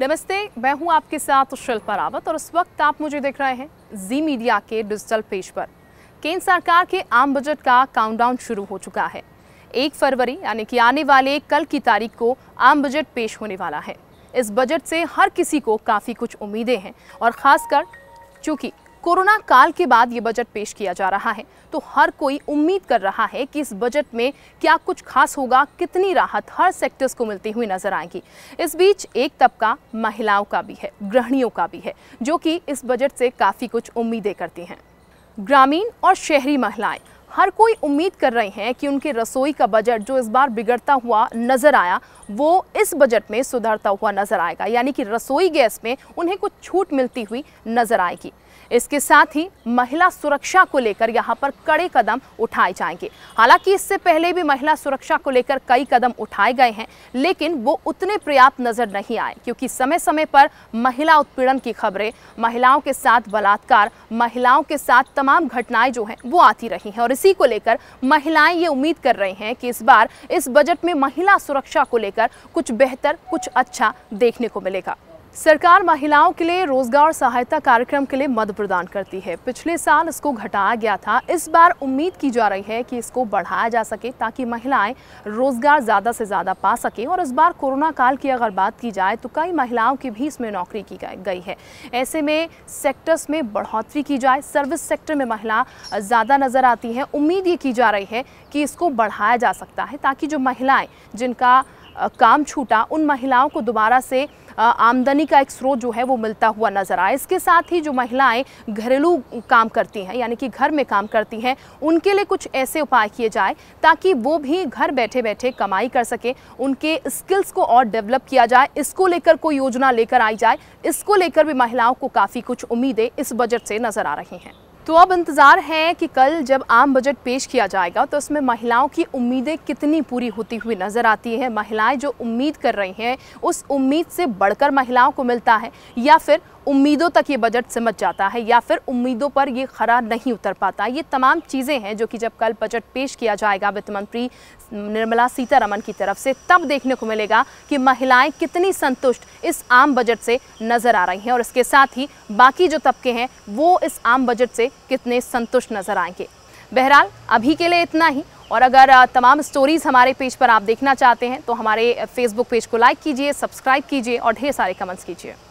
नमस्ते मैं हूं आपके साथ शिल्पा रावत और इस वक्त आप मुझे देख रहे हैं जी मीडिया के डिजिटल पेज पर केंद्र सरकार के आम बजट का काउंटडाउन शुरू हो चुका है एक फरवरी यानी कि आने वाले कल की तारीख को आम बजट पेश होने वाला है इस बजट से हर किसी को काफ़ी कुछ उम्मीदें हैं और ख़ासकर चूँकि कोरोना काल के बाद ये बजट पेश किया जा रहा है तो हर कोई उम्मीद कर रहा है कि इस बजट में क्या कुछ खास होगा कितनी राहत हर सेक्टर्स को मिलती हुई नजर आएगी इस बीच एक तबका महिलाओं का भी है गृहणियों का भी है जो कि इस बजट से काफ़ी कुछ उम्मीदें करती हैं ग्रामीण और शहरी महिलाएं हर कोई उम्मीद कर रहे हैं कि उनके रसोई का बजट जो इस बार बिगड़ता हुआ नज़र आया वो इस बजट में सुधरता हुआ नज़र आएगा यानी कि रसोई गैस में उन्हें कुछ छूट मिलती हुई नज़र आएगी इसके साथ ही महिला सुरक्षा को लेकर यहाँ पर कड़े कदम उठाए जाएंगे हालांकि इससे पहले भी महिला सुरक्षा को लेकर कई कदम उठाए गए हैं लेकिन वो उतने पर्याप्त नज़र नहीं आए क्योंकि समय समय पर महिला उत्पीड़न की खबरें महिलाओं के साथ बलात्कार महिलाओं के साथ तमाम घटनाएं जो हैं वो आती रही हैं और इस इसी को लेकर महिलाएं ये उम्मीद कर रही हैं कि इस बार इस बजट में महिला सुरक्षा को लेकर कुछ बेहतर कुछ अच्छा देखने को मिलेगा सरकार महिलाओं के लिए रोजगार सहायता कार्यक्रम के लिए मद प्रदान करती है पिछले साल इसको घटाया गया था इस बार उम्मीद की जा रही है कि इसको बढ़ाया जा सके ताकि महिलाएं रोजगार ज़्यादा से ज़्यादा पा सकें और इस बार कोरोना काल की अगर बात की जाए तो कई महिलाओं की भी इसमें नौकरी की गई है ऐसे में सेक्टर्स में बढ़ोतरी की जाए सर्विस सेक्टर में महिला ज़्यादा नज़र आती हैं उम्मीद ये की जा रही है कि इसको बढ़ाया जा सकता है ताकि जो महिलाएँ जिनका काम छूटा उन महिलाओं को दोबारा से आमदनी का एक स्रोत जो है वो मिलता हुआ नजर आए इसके साथ ही जो महिलाएं घरेलू काम करती हैं यानी कि घर में काम करती हैं उनके लिए कुछ ऐसे उपाय किए जाए ताकि वो भी घर बैठे बैठे कमाई कर सके उनके स्किल्स को और डेवलप किया जाए इसको लेकर कोई योजना लेकर आई जाए इसको लेकर भी महिलाओं को काफ़ी कुछ उम्मीदें इस बजट से नज़र आ रही हैं तो अब इंतज़ार है कि कल जब आम बजट पेश किया जाएगा तो उसमें महिलाओं की उम्मीदें कितनी पूरी होती हुई नज़र आती हैं महिलाएं जो उम्मीद कर रही हैं उस उम्मीद से बढ़कर महिलाओं को मिलता है या फिर उम्मीदों तक ये बजट सिमट जाता है या फिर उम्मीदों पर ये खरा नहीं उतर पाता ये तमाम चीज़ें हैं जो कि जब कल बजट पेश किया जाएगा वित्त मंत्री निर्मला सीतारमन की तरफ से तब देखने को मिलेगा कि महिलाएं कितनी संतुष्ट इस आम बजट से नज़र आ रही हैं और इसके साथ ही बाकी जो तबके हैं वो इस आम बजट से कितने संतुष्ट नज़र आएंगे बहरहाल अभी के लिए इतना ही और अगर तमाम स्टोरीज़ हमारे पेज पर आप देखना चाहते हैं तो हमारे फेसबुक पेज को लाइक कीजिए सब्सक्राइब कीजिए और ढेर सारे कमेंट्स कीजिए